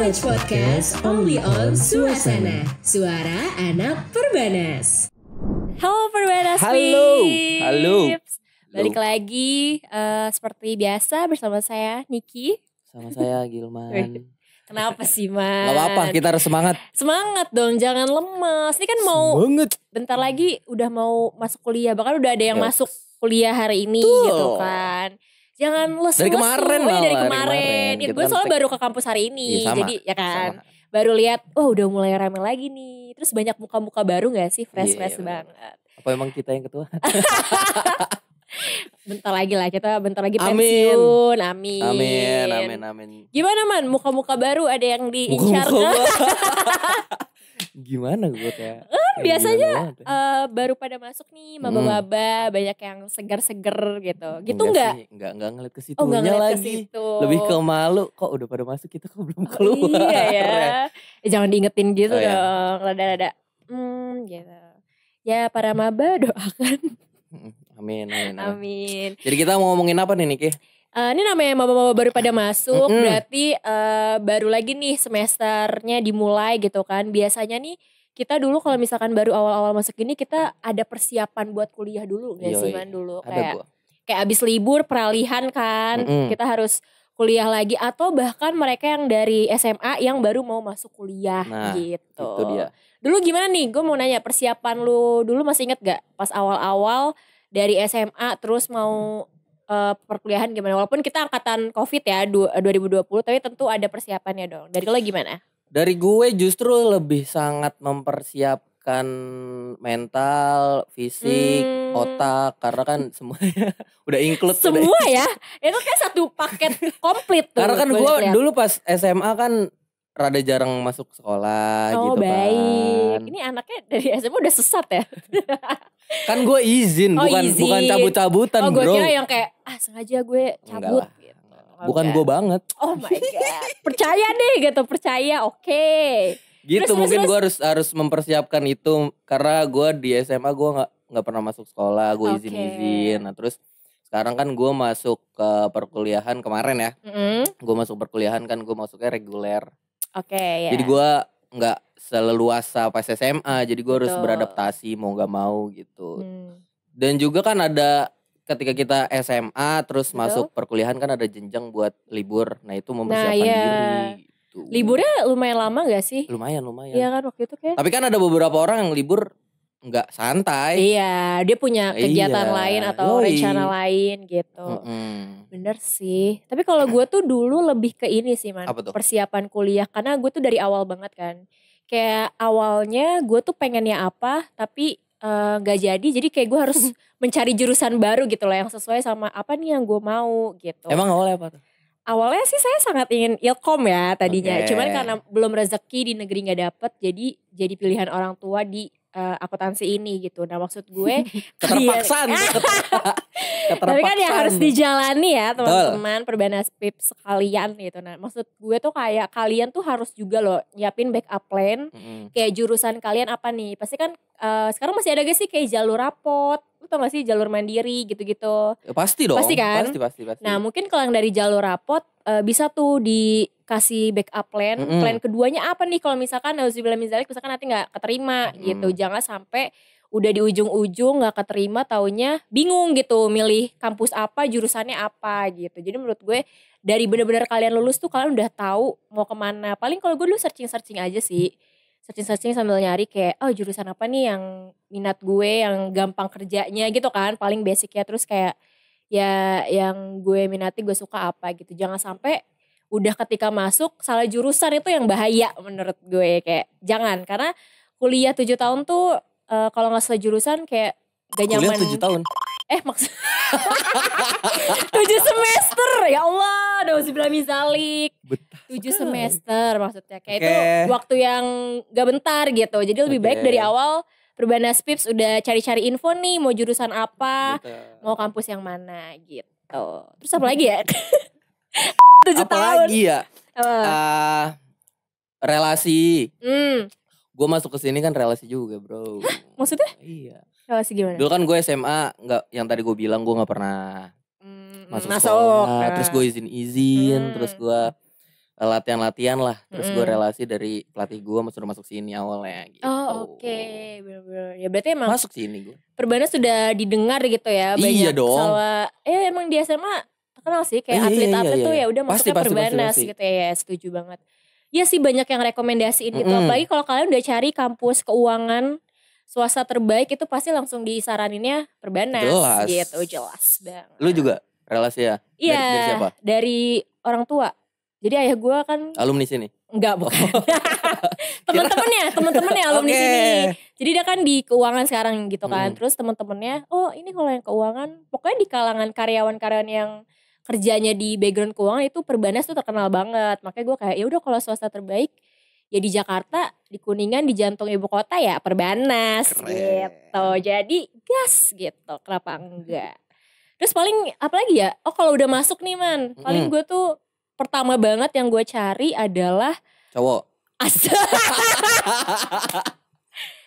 College Podcast only on Suasana, suara anak Perbanas. Halo Perbanas Halo, halo. Balik Halo. lagi uh, seperti biasa bersama saya Niki. Sama saya Gilman. Kenapa sih Man? Gak apa-apa, kita harus semangat. Semangat dong, jangan lemas. Ini kan mau semangat. bentar lagi udah mau masuk kuliah, bahkan udah ada yang Yo. masuk kuliah hari ini Tuh. gitu kan. Jangan hmm. les Dari kemarin Oh, ya, dari kemarin. Ya, Gue soalnya baru ke kampus hari ini. Iya, jadi ya kan. Sama. Baru lihat, oh udah mulai rame lagi nih. Terus banyak muka-muka baru gak sih? Iya, iya, Fresh-fresh yeah, banget. Apa emang kita yang ketua? bentar lagi lah kita bentar lagi amin. pensiun amin amin amin amin gimana man muka-muka baru ada yang diincar muka gimana gue kayak eh, kan biasanya uh, baru pada masuk nih maba-maba hmm. banyak yang segar-segar gitu gitu enggak gitu enggak enggak ngeliat ke situ oh, ngeliat lagi ke situ. lebih ke malu kok udah pada masuk kita kok belum oh, keluar oh, iya ya. ya eh, jangan diingetin gitu oh, iya. dong ya. rada-rada hmm gitu ya para maba doakan hmm, amin amin amin, amin. jadi kita mau ngomongin apa nih Niki Uh, ini namanya mama-mama baru pada masuk, mm berarti uh, baru lagi nih semesternya dimulai gitu kan. Biasanya nih kita dulu kalau misalkan baru awal-awal masuk gini kita ada persiapan buat kuliah dulu nggak sih man dulu ada kayak gua. kayak abis libur peralihan kan mm -hmm. kita harus kuliah lagi atau bahkan mereka yang dari SMA yang baru mau masuk kuliah nah, gitu. Itu dia. Dulu gimana nih? Gue mau nanya persiapan lu dulu masih inget gak pas awal-awal dari SMA terus mau uh, perkuliahan gimana? Walaupun kita angkatan COVID ya 2020, eh, tapi tentu ada persiapannya dong. Dari lo gimana? Dari gue justru lebih sangat mempersiapkan mental, fisik, hmm. otak karena kan semuanya udah include semua udah. ya. Itu kayak satu paket komplit tuh. Karena kan gue dulu pas SMA kan rada jarang masuk sekolah oh, gitu baik. Kan. Ini anaknya dari SMA udah sesat ya. kan gue izin, oh, bukan izin. bukan cabut-cabutan, oh, gua Bro. Oh, gue kira yang kayak ah sengaja gue cabut gitu. Oh, bukan gue banget. Oh my god. percaya deh gitu, percaya. Oke. Okay. Gitu terus, mungkin gue harus harus mempersiapkan itu karena gue di SMA gue nggak nggak pernah masuk sekolah, gue okay. izin-izin. Nah, terus sekarang kan gue masuk ke perkuliahan kemarin ya. Mm -hmm. Gue masuk perkuliahan kan gue masuknya reguler. Oke. Okay, ya. yeah. Jadi gue nggak seleluasa pas SMA, jadi gue harus beradaptasi mau nggak mau gitu. Hmm. Dan juga kan ada ketika kita SMA terus Betul. masuk perkuliahan kan ada jenjang buat libur. Nah itu nah, mempersiapkan nah, iya. yeah. diri. Tuh. Gitu. Liburnya lumayan lama gak sih? Lumayan, lumayan. Iya kan waktu itu kayak. Tapi kan ada beberapa orang yang libur nggak santai. Iya, dia punya iya, kegiatan iya. lain atau rencana lain gitu. Mm-mm. Bener sih. Tapi kalau gue tuh dulu lebih ke ini sih man, persiapan kuliah. Karena gue tuh dari awal banget kan. Kayak awalnya gue tuh pengennya apa, tapi eh, nggak uh, gak jadi. Jadi kayak gue harus mencari jurusan baru gitu loh, yang sesuai sama apa nih yang gue mau gitu. Emang awalnya apa tuh? Awalnya sih saya sangat ingin ilkom ya tadinya, okay. cuman karena belum rezeki di negeri nggak dapet, jadi jadi pilihan orang tua di uh, akuntansi ini gitu. Nah maksud gue keterpaksaan. Tapi kan ya harus dijalani ya teman-teman perbedaan pip sekalian gitu. Nah maksud gue tuh kayak kalian tuh harus juga loh nyiapin backup plan. Mm-hmm. Kayak jurusan kalian apa nih? Pasti kan uh, sekarang masih ada gak sih kayak jalur rapot? Lu tau sih jalur mandiri gitu-gitu? Ya, pasti dong. Pasti kan? Pasti, pasti, pasti. Nah mungkin kalau yang dari jalur rapot uh, bisa tuh dikasih backup plan. Mm -hmm. Plan keduanya apa nih kalau misalkan nauzubillah Zalik, misalkan nanti nggak keterima mm gitu. Jangan sampai udah di ujung-ujung nggak keterima taunya bingung gitu milih kampus apa jurusannya apa gitu jadi menurut gue dari bener-bener kalian lulus tuh kalian udah tahu mau kemana paling kalau gue dulu searching-searching aja sih searching-searching sambil nyari kayak oh jurusan apa nih yang minat gue yang gampang kerjanya gitu kan paling basic ya terus kayak ya yang gue minati gue suka apa gitu jangan sampai udah ketika masuk salah jurusan itu yang bahaya menurut gue kayak jangan karena kuliah tujuh tahun tuh uh, kalau nggak salah jurusan kayak gak nyaman kuliah tujuh tahun eh maksud tujuh semester ya Allah udah bilang misalik tujuh semester maksudnya kayak okay. itu waktu yang gak bentar gitu jadi lebih okay. baik dari awal Perbanas Pips udah cari-cari info nih mau jurusan apa, Betul. mau kampus yang mana gitu. Terus apa hmm. lagi ya? Tujuh apa tahun. lagi ya? Uh. relasi. Hmm. Gue masuk ke sini kan relasi juga, Bro. Hah? Maksudnya? Iya. Relasi gimana? Dulu kan gue SMA nggak yang tadi gue bilang gue nggak pernah hmm, masuk, masuk sekolah, nah. terus gue izin-izin, hmm. terus gue latihan-latihan lah terus mm. gue relasi dari pelatih gue masuk masuk sini awalnya gitu. Oh oke, okay. Ya berarti emang masuk sini gue. Perbanas sudah didengar gitu ya iya banyak iya dong. Soal, eh ya, emang di SMA kenal sih kayak iya, iya, atlet-atlet iya, iya, iya, tuh ya udah masuk Perbanas gitu ya, ya setuju banget. Ya sih banyak yang rekomendasiin gitu. Mm Apalagi kalau kalian udah cari kampus keuangan swasta terbaik itu pasti langsung disaraninnya perbanas jelas. gitu jelas banget. Lu juga relasi ya? Iya. Dari, dari siapa? Dari orang tua jadi ayah gue kan alumni sini. Enggak, bukan. Oh. Teman-temannya, teman-temannya alumni okay. sini. Jadi dia kan di keuangan sekarang gitu kan. Hmm. Terus teman-temannya, oh ini kalau yang keuangan, pokoknya di kalangan karyawan-karyawan yang kerjanya di background keuangan itu perbanas tuh terkenal banget. Makanya gue kayak ya udah kalau swasta terbaik ya di Jakarta, di Kuningan, di jantung ibu kota ya perbanas Keren. gitu. Jadi gas gitu. Kenapa enggak? Terus paling apalagi ya? Oh kalau udah masuk nih man, paling hmm. gue tuh pertama banget yang gue cari adalah cowok. As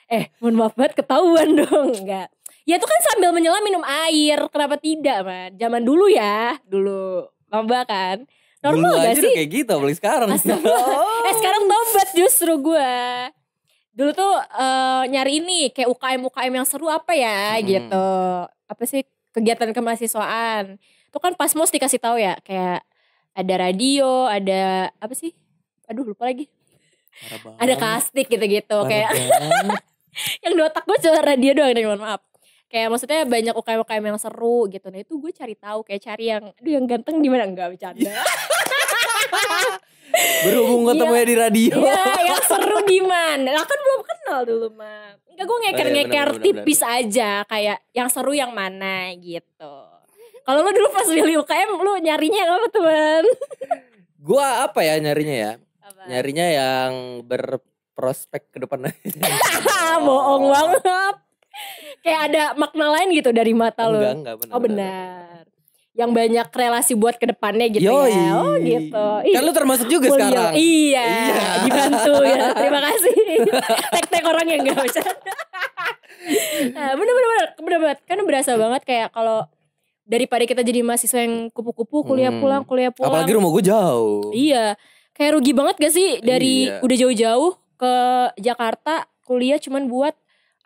eh, mohon maaf banget ketahuan dong, enggak. Ya itu kan sambil menyelam minum air, kenapa tidak, man? Zaman dulu ya, dulu lomba kan. Normal dulu gak sih? kayak gitu, beli sekarang. Oh. Eh, sekarang tobat justru gue. Dulu tuh uh, nyari ini kayak UKM-UKM yang seru apa ya hmm. gitu. Apa sih kegiatan kemahasiswaan? Itu kan pas Pasmos dikasih tahu ya kayak ada radio ada apa sih aduh lupa lagi ada kastik gitu-gitu kayak yang di otak gue cuma radio doang deh mohon maaf kayak maksudnya banyak UKM-UKM yang seru gitu nah itu gue cari tahu kayak cari yang aduh yang ganteng di mana enggak bercanda berhubung ketemu ya, iya. di radio iya yang seru di mana lah kan belum kenal dulu mah enggak gue ngeker ngeker oh, iya, tipis bener, bener. aja kayak yang seru yang mana gitu kalau lu dulu pas milih UKM lu nyarinya apa teman? gua apa ya nyarinya ya? Apa? Nyarinya yang berprospek ke depan. oh. Bohong banget. Kayak ada makna lain gitu dari mata lu. Enggak, enggak benar. Oh benar. Yang banyak relasi buat ke depannya gitu ya. Yoi. ya. Oh gitu. Kan lu termasuk juga Kuliah. sekarang. Iya, iya. Dibantu ya. Terima kasih. Tek-tek orang yang enggak bisa. nah, bener-bener bener banget. Kan berasa banget kayak kalau daripada kita jadi mahasiswa yang kupu-kupu kuliah hmm. pulang kuliah pulang apalagi rumah gue jauh iya kayak rugi banget gak sih dari iya. udah jauh-jauh ke Jakarta kuliah cuman buat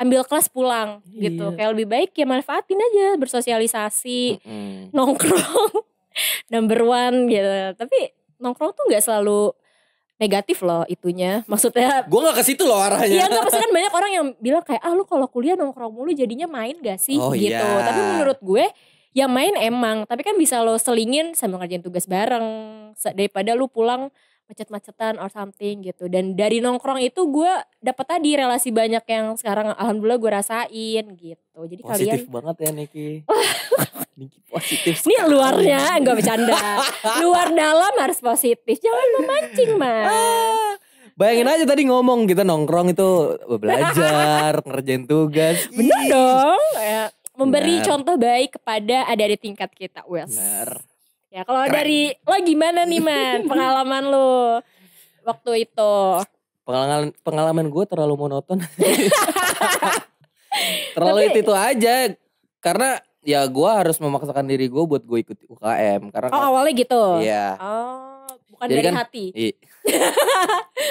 ambil kelas pulang iya. gitu kayak lebih baik ya manfaatin aja bersosialisasi -hmm. nongkrong number one gitu tapi nongkrong tuh nggak selalu negatif loh itunya maksudnya gue nggak ke situ loh arahnya iya nggak pasti kan banyak orang yang bilang kayak ah lu kalau kuliah nongkrong mulu jadinya main gak sih oh, gitu iya. tapi menurut gue ya main emang tapi kan bisa lo selingin sambil ngerjain tugas bareng daripada lu pulang macet-macetan or something gitu dan dari nongkrong itu gue dapet tadi relasi banyak yang sekarang alhamdulillah gue rasain gitu jadi positif kalian banget ya Niki Niki positif ini luarnya nggak bercanda luar dalam harus positif jangan memancing mas ah, Bayangin aja tadi ngomong kita nongkrong itu belajar, ngerjain tugas. Bener dong. Ya memberi Bener. contoh baik kepada adik-adik tingkat kita, Wes. Ya, kalau dari lo gimana nih, Man? Pengalaman lo waktu itu. Pengalaman pengalaman gue terlalu monoton. terlalu Tapi, itu, itu aja karena ya gue harus memaksakan diri gue buat gue ikut UKM karena oh awalnya gitu iya oh bukan jadi dari kan, hati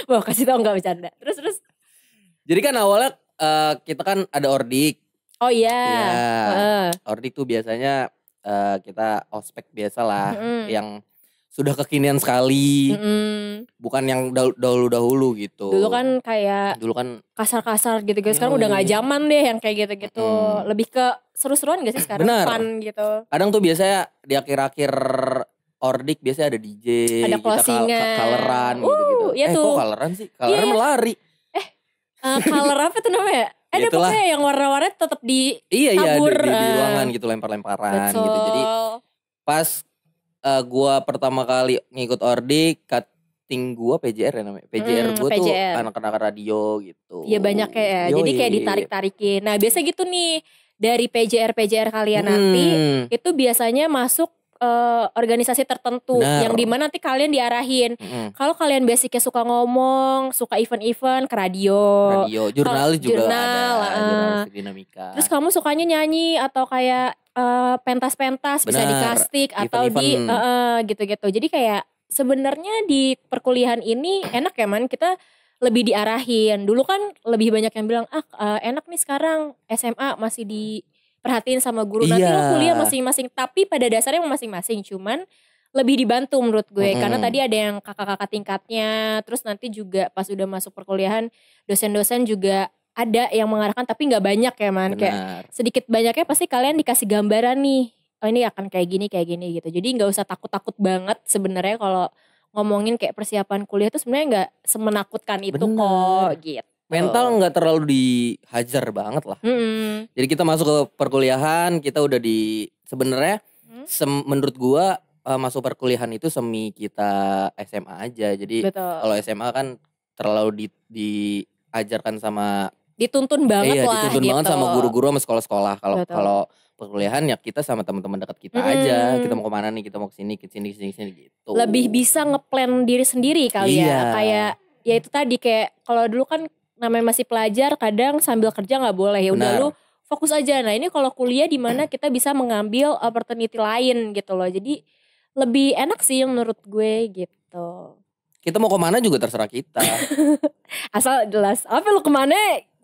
wah kasih tau nggak bercanda terus terus jadi kan awalnya uh, kita kan ada ordik Oh iya. Yeah. Iya. Yeah. Uh. Ordi itu biasanya uh, kita ospek biasalah mm -hmm. yang sudah kekinian sekali. Mm -hmm. Bukan yang dahulu-dahulu gitu. Dulu kan kayak dulu kan kasar-kasar gitu guys. Sekarang mm. udah nggak zaman deh yang kayak gitu-gitu. Mm. Lebih ke seru-seruan gak sih sekarang Bener. fun gitu. Kadang tuh biasanya di akhir-akhir Ordik biasanya ada DJ, ada closingan, kita kaleran uh, gitu-gitu. Ya eh tuh. kok kaleran sih? Kaleran iya, yeah. melari. Eh, uh, eh, kaler apa tuh namanya? ada Itulah. pokoknya yang warna-warna tetap di iya iya di, di, ah. ruangan gitu lempar-lemparan gitu jadi pas uh, gua pertama kali ngikut ordi cutting gua PJR ya namanya PJR hmm, gua PJR. tuh anak-anak radio gitu iya banyak kayak ya jadi kayak ditarik-tarikin nah biasa gitu nih dari PJR PJR kalian hmm. nanti itu biasanya masuk uh, organisasi tertentu Bener. yang dimana nanti kalian diarahin. hmm Kalau kalian basicnya suka ngomong, suka event-event ke radio, radio, jurnalis juga jurnal, ada, uh, dinamika. Terus kamu sukanya nyanyi atau kayak eh, pentas-pentas uh, bisa di casting atau gitu di uh, uh, gitu-gitu. Jadi kayak sebenarnya di perkuliahan ini enak ya man kita lebih diarahin. Dulu kan lebih banyak yang bilang ah eh, enak nih sekarang SMA masih di perhatiin sama guru. Nanti iya. lu kuliah masing-masing, tapi pada dasarnya masing-masing. Cuman lebih dibantu menurut gue hmm. karena tadi ada yang kakak-kakak tingkatnya, terus nanti juga pas udah masuk perkuliahan dosen-dosen juga ada yang mengarahkan tapi nggak banyak ya man Benar. kayak sedikit banyaknya pasti kalian dikasih gambaran nih oh ini akan kayak gini kayak gini gitu jadi nggak usah takut-takut banget sebenarnya kalau ngomongin kayak persiapan kuliah tuh sebenarnya nggak semenakutkan itu Benar. kok gitu mental nggak uh. terlalu dihajar banget lah. Mm-hmm. Jadi kita masuk ke perkuliahan, kita udah di sebenarnya mm. menurut gua uh, masuk perkuliahan itu semi kita SMA aja. Jadi kalau SMA kan terlalu di diajarkan sama dituntun iya, banget eh, iya, lah dituntun gitu. banget sama guru-guru sama sekolah-sekolah. Kalau kalau perkuliahan ya kita sama teman-teman dekat kita hmm. aja. Kita mau kemana nih? Kita mau ke ke sini, kesini, kesini, kesini, kesini gitu. Lebih bisa ngeplan diri sendiri kali ya. iya. ya. Kayak ya itu tadi kayak kalau dulu kan namanya masih pelajar kadang sambil kerja nggak boleh ya udah lu fokus aja. Nah ini kalau kuliah di mana kita bisa mengambil uh, opportunity lain gitu loh. Jadi lebih enak sih menurut gue gitu. Kita mau kemana juga terserah kita. Asal jelas. Apa lu kemana?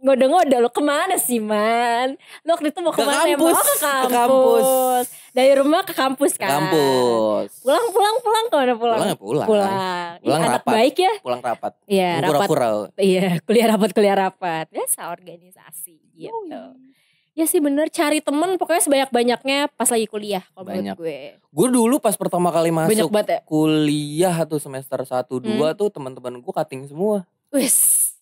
Ngode-ngode lu kemana sih man? Lu waktu itu mau kemana? Ke kampus. ya? mau ke kampus. Ke kampus dari rumah ke kampus kan. Kampus. Pulang pulang pulang kemana pulang? Pulang pulang. Pulang. Pulang rapat. baik ya. Pulang rapat. Iya rapat. Iya kuliah rapat kuliah rapat. Biasa ya, organisasi gitu. Oh. Iya. Ya sih bener cari temen pokoknya sebanyak-banyaknya pas lagi kuliah kalau Banyak. gue. Gue dulu pas pertama kali masuk banget, ya? kuliah tuh semester 1 2 hmm. tuh teman-teman gue cutting semua. Wis.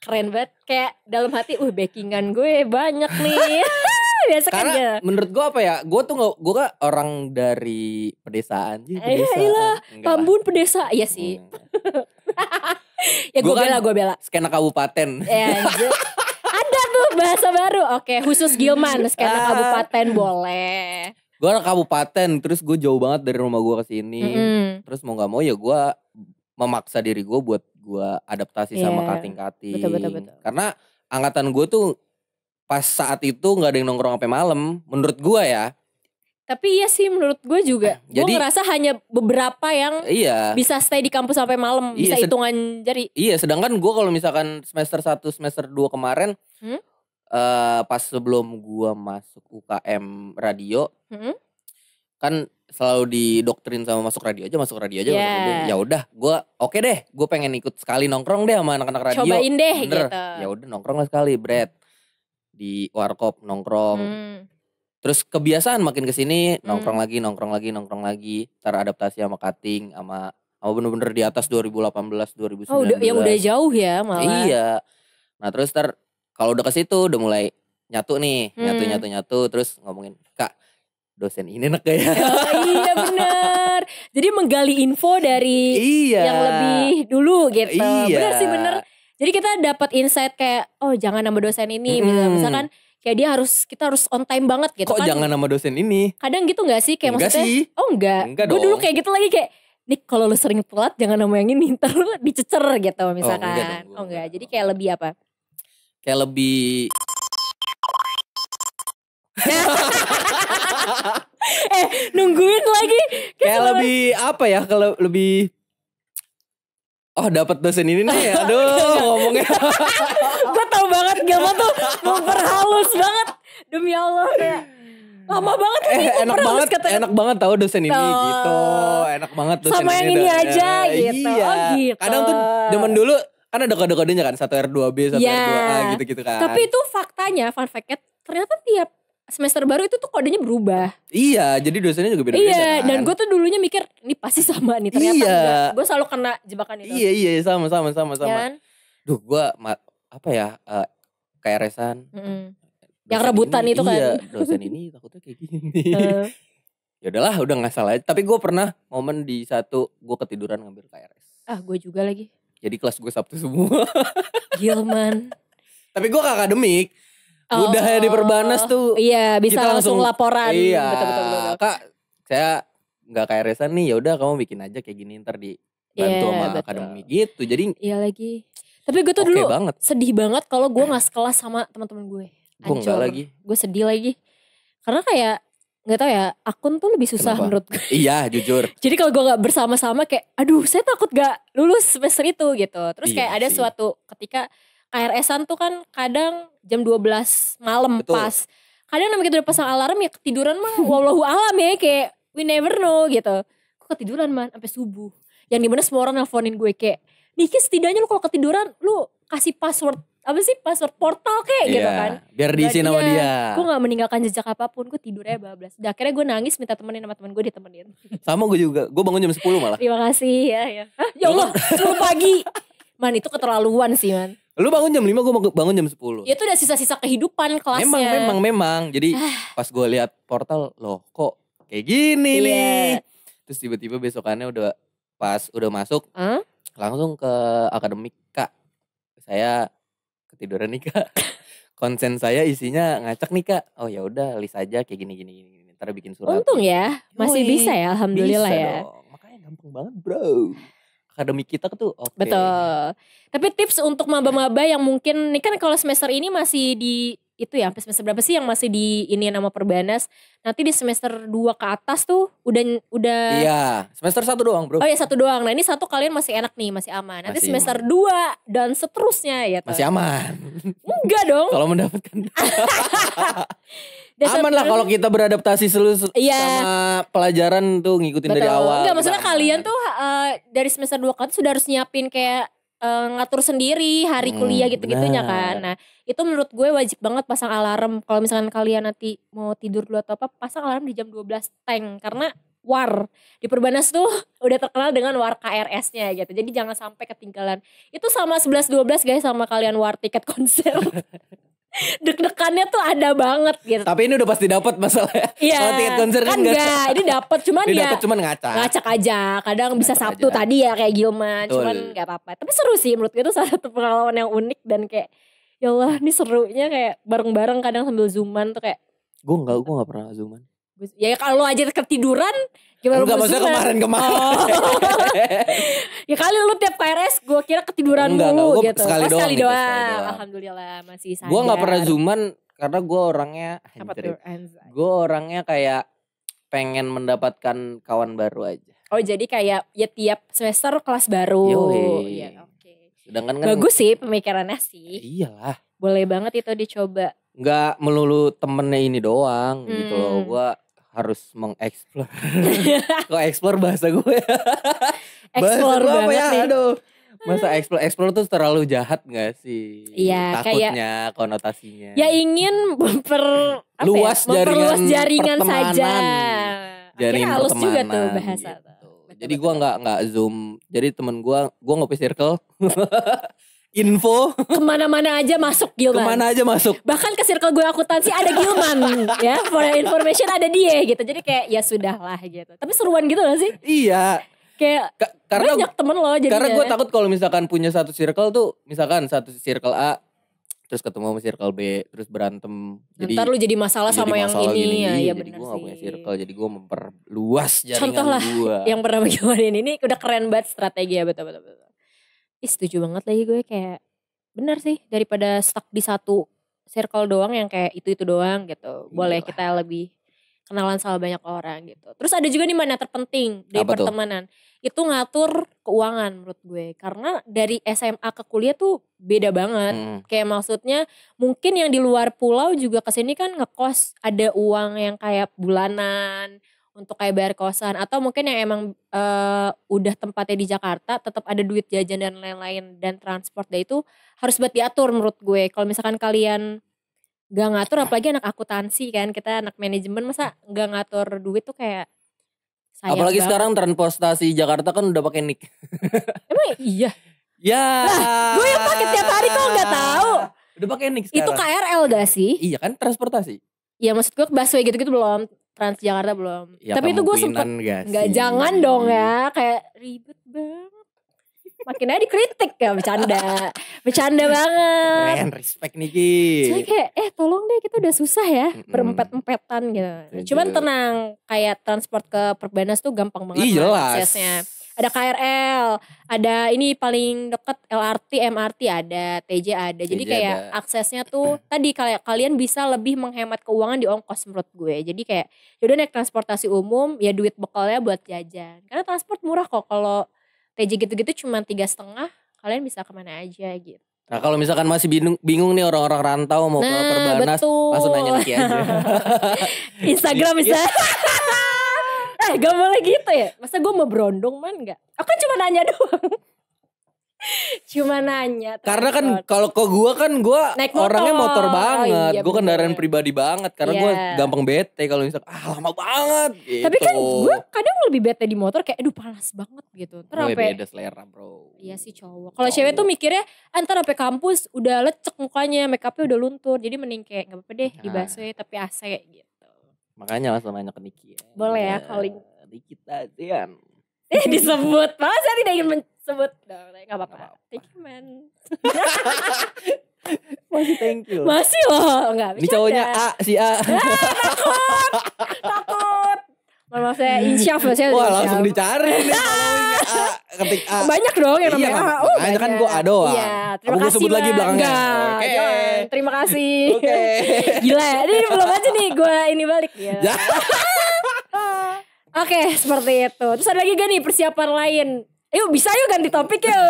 Keren banget kayak dalam hati uh backingan gue banyak nih. biasa kan ya. menurut gue apa ya, gue tuh gak, gue kan orang dari pedesaan sih. Eh, pedesaan. Eh, lah, Pambun pedesa, iya sih. Hmm. ya gue kan bela, gue bela. Skena kabupaten. Ya, Ada tuh bahasa baru. Oke, khusus Gilman, skena ah. kabupaten boleh. Gue orang kabupaten, terus gue jauh banget dari rumah gue ke sini. Mm. Terus mau gak mau ya gue memaksa diri gue buat gue adaptasi yeah. sama iya. kating-kating. Betul, betul, betul. Karena angkatan gue tuh pas saat itu nggak ada yang nongkrong sampai malam menurut gua ya tapi iya sih menurut gue juga eh, Jadi, gue ngerasa hanya beberapa yang iya, bisa stay di kampus sampai malam iya, bisa hitungan jari iya sedangkan gue kalau misalkan semester 1 semester 2 kemarin hmm? uh, pas sebelum gue masuk UKM radio hmm? kan selalu didoktrin sama masuk radio aja masuk radio aja yeah. ya udah gue oke okay deh gue pengen ikut sekali nongkrong deh sama anak-anak radio cobain deh Bener. gitu ya udah nongkrong lah sekali bread di warkop nongkrong. Hmm. Terus kebiasaan makin ke sini nongkrong hmm. lagi, nongkrong lagi, nongkrong lagi, teradaptasi sama cutting sama sama bener-bener di atas 2018, 2019. Oh, udah, yang udah jauh ya malah. Iya. Nah, terus ter kalau udah ke situ udah mulai nyatu nih, hmm. nyatu nyatu nyatu terus ngomongin, "Kak, dosen ini nek ya." Oh, iya benar, Jadi menggali info dari iya. yang lebih dulu gitu. Iya. Bener sih bener jadi kita dapat insight kayak oh jangan nama dosen ini hmm. gitu. Misalkan kayak dia harus kita harus on time banget gitu Kok kan. jangan nama dosen ini? Kadang gitu gak sih kayak enggak maksudnya? Sih. Oh enggak. enggak Gue dulu kayak gitu lagi kayak Nih kalau lu sering telat jangan nama yang ini ntar lu dicecer gitu oh, misalkan. Oh enggak, dong, oh, enggak. Jadi kayak lebih apa? Kayak lebih eh nungguin lagi kayak lebih apa ya kalau lebih oh dapat dosen ini nih aduh iya, iya. ngomongnya gue tau banget Gilma tuh memperhalus banget demi Allah kayak lama banget eh, enak banget kata enak banget tau dosen ini oh. gitu enak banget dosen sama yang ini, aja eh, gitu oh, iya. oh gitu kadang tuh zaman dulu kan ada kode-kodenya kan satu R 2 B satu R 2 A iya. gitu-gitu kan tapi itu faktanya fun fact ternyata tiap semester baru itu tuh kodenya berubah. Iya, jadi dosennya juga beda Iya, kan? dan gue tuh dulunya mikir ini pasti sama nih ternyata iya. Gue selalu kena jebakan itu. Iya, iya, sama sama sama sama. Iya kan? Duh, gue apa ya uh, kayak resan. Mm -hmm. Yang rebutan ini, itu kan. Iya, dosen ini takutnya kayak gini. Eh. ya udahlah, udah nggak salah. Tapi gue pernah momen di satu gue ketiduran ngambil KRS. Ah, gue juga lagi. Jadi kelas gue Sabtu semua. Gilman. Tapi gue kagak akademik. Oh. Udah ya di Perbanas tuh. Iya, bisa langsung, langsung laporan. Iya. Betul betul. betul, Kak, saya nggak kayak Reza nih, ya udah kamu bikin aja kayak gini ntar di bantu yeah, sama kadang akademi gitu. Jadi Iya lagi. Tapi gue tuh okay dulu banget. sedih banget kalau gue nggak sekelas sama teman-teman gue. Gue enggak lagi. Gue sedih lagi. Karena kayak nggak tau ya akun tuh lebih susah Kenapa? menurut gue iya jujur jadi kalau gue nggak bersama-sama kayak aduh saya takut gak lulus semester itu gitu terus iya kayak ada sih. suatu ketika KRS-an tuh kan kadang jam 12 malam Betul. pas. Kadang namanya kita udah pasang alarm ya ketiduran mah wallahu alam ya kayak we never know gitu. Kok ketiduran man sampai subuh. Yang dimana semua orang nelfonin gue kayak Niki setidaknya lu kalau ketiduran lu kasih password apa sih password portal kayak yeah, gitu kan biar diisi nama iya, dia gue gak meninggalkan jejak apapun gue tidurnya bablas dan akhirnya gue nangis minta temenin sama temen gue ditemenin sama gue juga gue bangun jam 10 malah terima kasih ya ya ya Allah 10 iya. pagi man itu keterlaluan sih man Lu bangun jam 5, gue bangun jam 10. Ya itu udah sisa-sisa kehidupan kelasnya. Memang, memang, memang. Jadi ah. pas gue lihat portal, loh kok kayak gini yeah. nih. Terus tiba-tiba besokannya udah pas udah masuk, hmm? langsung ke akademik kak. Saya ketiduran nih kak. Konsen saya isinya ngacak nih kak. Oh ya udah, list aja kayak gini gini gini. Ntar bikin surat. Untung ya, masih Ui, bisa ya, alhamdulillah bisa ya. Dong. Makanya gampang banget bro akademik kita tuh oke. Okay. Betul. Tapi tips untuk maba-maba yang mungkin ini kan kalau semester ini masih di itu ya sampai semester berapa sih yang masih di ini nama perbanas nanti di semester 2 ke atas tuh udah udah iya semester satu doang bro oh ya satu doang nah ini satu kalian masih enak nih masih aman nanti masih semester 2 dan seterusnya ya masih aman enggak dong kalau mendapatkan aman lah kalau kita beradaptasi selalu iya. sama pelajaran tuh ngikutin Betul. dari awal enggak maksudnya kalian tuh dari semester dua kan sudah harus nyiapin kayak uh, ngatur sendiri hari hmm, kuliah hmm, gitu-gitunya bener. kan. Nah, itu menurut gue wajib banget pasang alarm kalau misalkan kalian nanti mau tidur dulu atau apa, pasang alarm di jam 12 teng karena war di Perbanas tuh udah terkenal dengan war KRS-nya gitu. Jadi jangan sampai ketinggalan. Itu sama 11 12 guys sama kalian war tiket konser. deg-degannya tuh ada banget gitu. Tapi ini udah pasti dapat masalahnya. Iya. Kalau tiket konser kan enggak. Kan Ini dapat cuman ini ya. Dapat cuman ngacak. Ngacak aja. Kadang ngacak bisa Sabtu aja. tadi ya kayak Gilman, Betul. cuman nggak apa-apa. Tapi seru sih menurut gue itu salah satu pengalaman yang unik dan kayak ya Allah ini serunya kayak bareng-bareng kadang sambil zooman tuh kayak gue enggak gue enggak pernah zooman. Ya kalau aja ketiduran Gimana Enggak maksudnya kemarin-kemarin oh. Ya kali lu tiap KRS gue kira ketiduran enggak, dulu enggak, gitu sekali, oh, doang, sekali gitu, doang, sekali doang. Alhamdulillah masih sadar Gue gak pernah zooman karena gue orangnya Gue orangnya kayak pengen mendapatkan kawan baru aja Oh jadi kayak ya tiap semester kelas baru Iya Ya, okay. Sedangkan kan Bagus sih pemikirannya sih Iyalah Boleh banget itu dicoba Enggak melulu temennya ini doang hmm. gitu loh hmm. Gue harus mengeksplor. Kok eksplor bahasa gue? Eksplor bahasa apa ya? Nih. Aduh. Masa eksplor eksplor tuh terlalu jahat gak sih? Iya, Takutnya kayak, konotasinya. Ya ingin memper ya, luas ya? memperluas jaringan, jaringan saja. Jaringan halus juga tuh bahasa. Gitu. Jadi gue nggak nggak zoom. Jadi temen gue, gue ngopi circle. info kemana-mana aja masuk Gilman kemana aja masuk bahkan ke circle gue akuntansi ada Gilman ya for information ada dia gitu jadi kayak ya sudah lah gitu tapi seruan gitu gak sih iya kayak Ka karena banyak temen lo jadi karena gue ya. takut kalau misalkan punya satu circle tuh misalkan satu circle A terus ketemu sama circle B terus berantem jadi ntar lu jadi masalah sama iya, iya, jadi masalah yang ini gini, ya, ya jadi gue gak punya circle jadi gue memperluas jaringan gue contoh lah gua. yang pernah bagaimana ini udah keren banget strategi ya betul betul, betul. Ih, setuju banget lagi gue kayak benar sih daripada stuck di satu circle doang yang kayak itu-itu doang gitu. Boleh iya. kita lebih kenalan sama banyak orang gitu. Terus ada juga nih mana terpenting dari Apa pertemanan. Tuh? Itu ngatur keuangan menurut gue. Karena dari SMA ke kuliah tuh beda banget. Hmm. Kayak maksudnya mungkin yang di luar pulau juga kesini kan ngekos ada uang yang kayak bulanan untuk kayak bayar kosan atau mungkin yang emang uh, udah tempatnya di Jakarta tetap ada duit jajan dan lain-lain dan transport deh itu harus buat diatur menurut gue kalau misalkan kalian gak ngatur apalagi anak akuntansi kan kita anak manajemen masa gak ngatur duit tuh kayak sayang apalagi banget. sekarang transportasi Jakarta kan udah pakai nik emang iya ya lah, gue yang pakai tiap hari kok nggak tahu udah pakai nik sekarang. itu KRL gak sih iya kan transportasi Iya maksud gue busway gitu-gitu belum Transjakarta belum. Ya, Tapi itu gue sempet gak, jangan hmm. dong ya, kayak ribet banget. Makin aja dikritik ya bercanda. Bercanda banget. Keren, respect Niki. Cuma kayak eh tolong deh kita udah susah ya mm -mm. berempet-empetan gitu. Cuman tenang, kayak transport ke Perbanas tuh gampang banget Iya jelas. Aksesnya ada KRL, ada ini paling deket LRT, MRT ada, TJ ada. Jadi TJ kayak ada. aksesnya tuh tadi kayak kalian bisa lebih menghemat keuangan di ongkos menurut gue. Jadi kayak yaudah naik transportasi umum, ya duit bekalnya buat jajan. Karena transport murah kok kalau TJ gitu-gitu cuma tiga setengah, kalian bisa kemana aja gitu. Nah kalau misalkan masih bingung, bingung nih orang-orang rantau mau nah, ke Perbanas, betul. langsung nanya Ki aja. Instagram iya, iya. bisa. boleh, gak boleh gitu ya. Masa gue mau berondong man gak? Aku kan cuma nanya doang. Cuma nanya. Karena kan kalau ke gue kan gue orangnya motor banget. Oh, iya, gue kendaraan pribadi banget karena yeah. gue iya. gampang bete kalau misalnya ah lama banget gitu. Tapi kan gitu. gue kadang lebih bete di motor kayak aduh panas banget gitu. Terus beda selera, Bro. Iya sih cowok. Kalau cewek tuh mikirnya antar ah, sampai kampus udah lecek mukanya, make upnya udah luntur. Jadi mending kayak gak apa-apa deh nah. dibasuh tapi AC gitu. Makanya langsung nanya ke Niki. Boleh ya iya, calling. Niki Tadian. Eh disebut, malah saya tidak ingin menyebut Gak apa-apa. Thank you man. Masih thank you. Masih loh, enggak. Ini cowoknya A, si A. Ah, takut. takut. Mama saya iya. insyaf saya Wah langsung dicari nih ah, ketik A. Banyak dong yang iya, namanya A. Oh, banyak. kan gue A doang. Iya, terima kasih. sebut lagi belakangnya. Oke. Okay. Terima kasih. Oke. Okay. Gila ya. Ini belum aja nih gue ini balik. Iya. ya. Oke, seperti itu. Terus ada lagi gak nih persiapan lain? Yuk bisa yuk ganti topik yuk.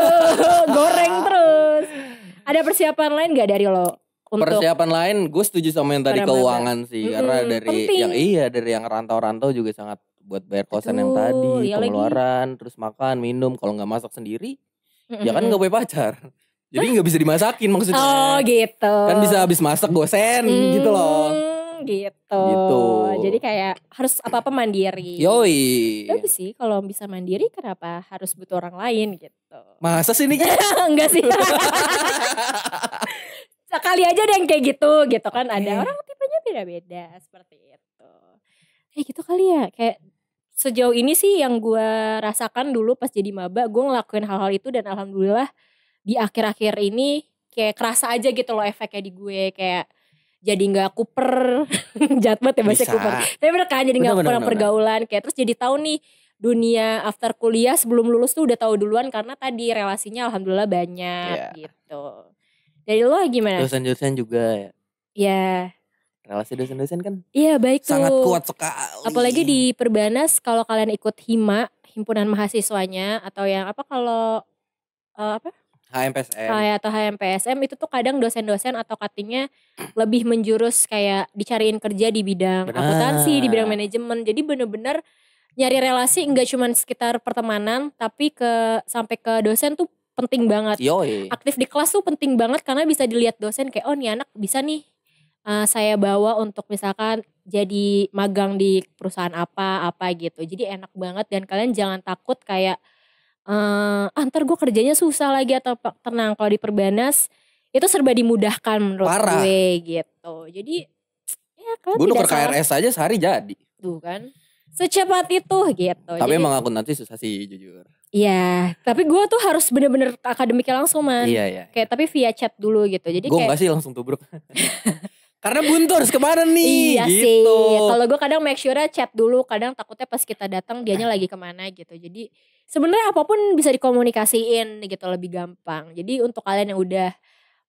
Goreng terus. Ada persiapan lain gak dari lo? untuk persiapan lain gue setuju sama yang tadi keuangan sih hmm, karena dari penting. yang iya dari yang rantau-rantau juga sangat buat bayar kosan Aduh, yang tadi ya pengeluaran lagi. terus makan minum kalau nggak masak sendiri hmm ya kan nggak punya pacar jadi nggak bisa dimasakin maksudnya oh gitu kan bisa habis masak gosen mm, gitu loh mm, gitu. gitu jadi kayak harus apa apa mandiri yoi tapi ya sih kalau bisa mandiri kenapa harus butuh orang lain gitu masa sih ini enggak sih sekali aja ada yang kayak gitu gitu kan ada orang tipenya beda-beda seperti itu kayak eh, gitu kali ya kayak sejauh ini sih yang gue rasakan dulu pas jadi maba gue ngelakuin hal-hal itu dan alhamdulillah di akhir-akhir ini kayak kerasa aja gitu loh efeknya di gue kayak jadi nggak kuper jahat banget ya bahasa kuper tapi bener kan jadi nggak pergaulan kayak terus jadi tahu nih dunia after kuliah sebelum lulus tuh udah tahu duluan karena tadi relasinya alhamdulillah banyak yeah. gitu dari lo gimana? Dosen-dosen juga ya. Ya. Relasi dosen-dosen kan. Iya baik tuh. Sangat kuat sekali. Apalagi di Perbanas kalau kalian ikut HIMA, himpunan mahasiswanya atau yang apa kalau uh, apa? HMPSM atau HMPSM itu tuh kadang dosen-dosen atau katanya lebih menjurus kayak dicariin kerja di bidang Benar. akuntansi, di bidang manajemen. Jadi bener-bener nyari relasi nggak cuma sekitar pertemanan tapi ke sampai ke dosen tuh penting banget. Yoi. Aktif di kelas tuh penting banget karena bisa dilihat dosen kayak oh nih anak bisa nih uh, saya bawa untuk misalkan jadi magang di perusahaan apa apa gitu. Jadi enak banget dan kalian jangan takut kayak uh, eh, antar ah, gue kerjanya susah lagi atau tenang kalau di perbanas itu serba dimudahkan menurut Parah. gue gitu. Jadi ya kalian gue nuker KRS aja sehari jadi. Tuh kan. Secepat itu gitu. Tapi jadi, emang aku nanti susah sih jujur Iya, tapi gue tuh harus bener-bener akademiknya langsung man. Iya iya. Kayak tapi via chat dulu gitu. Jadi gue kayak... gak sih langsung tubruk. Karena buntur kemana nih? Iya gitu. sih. Kalau gue kadang make sure chat dulu, kadang takutnya pas kita datang dianya lagi kemana gitu. Jadi sebenarnya apapun bisa dikomunikasiin gitu lebih gampang. Jadi untuk kalian yang udah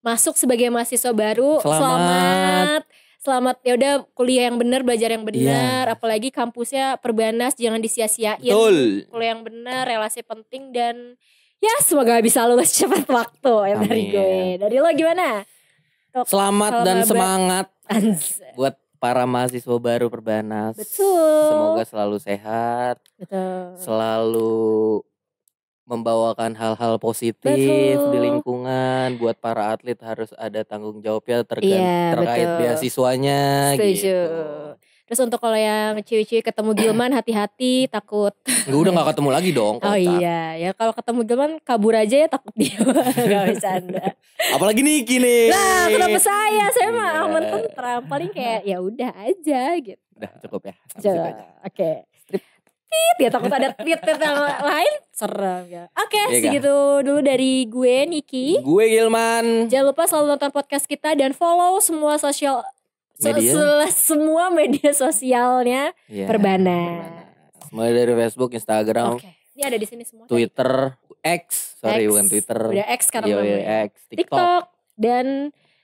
masuk sebagai mahasiswa baru, selamat. selamat selamat ya udah kuliah yang benar belajar yang iya. benar yeah. apalagi kampusnya perbanas jangan disia-siain Betul. kuliah yang benar relasi penting dan ya semoga bisa lulus cepat waktu ya Amin. dari gue dari lo gimana selamat, selamat dan semangat buat para mahasiswa baru perbanas betul semoga selalu sehat betul selalu membawakan hal-hal positif betul. di lingkungan buat para atlet harus ada tanggung jawabnya iya, terkait ya, terkait beasiswanya gitu. Terus untuk kalau yang cewek-cewek ketemu Gilman hati-hati takut. Gue udah gak ketemu lagi dong. Kontak. Oh iya, ya kalau ketemu Gilman kabur aja ya takut dia gak bisa Apalagi Niki nih. Lah kenapa saya? Saya mah iya. aman tentram. Paling kayak ya udah aja gitu. Udah cukup ya. Oke. Okay tit ya takut ada tit tit yang lain serem ya oke okay, iya, segitu dulu dari gue Niki gue Gilman jangan lupa selalu nonton podcast kita dan follow semua sosial media. So, semua media sosialnya yeah, Perbana. mulai dari Facebook Instagram okay. ini ada di sini semua Twitter tadi. X sorry X. bukan Twitter udah X karena iya, iya, Yo, X TikTok. TikTok dan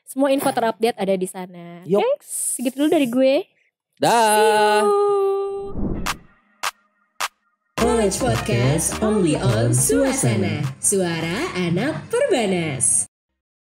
semua info terupdate ada di sana oke okay? segitu dulu dari gue dah College Podcast only on Suasana, suara anak Perbanas.